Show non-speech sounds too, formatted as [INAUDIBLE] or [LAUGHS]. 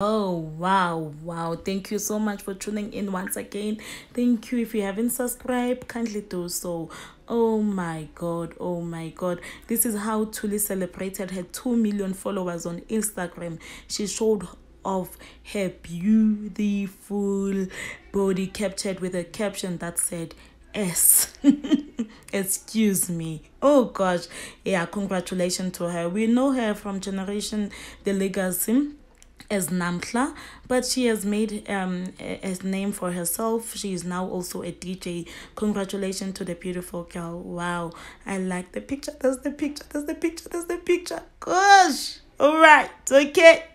Oh wow, wow. Thank you so much for tuning in once again. Thank you. If you haven't subscribed, kindly do so. Oh my god, oh my god. This is how Tuli celebrated her 2 million followers on Instagram. She showed off her beautiful body captured with a caption that said S. [LAUGHS] excuse me oh gosh yeah congratulations to her we know her from generation the legacy as Namtla, but she has made um, a, a name for herself. She is now also a DJ. Congratulations to the beautiful girl. Wow, I like the picture. That's the picture. That's the picture. That's the picture. Gosh. All right. Okay.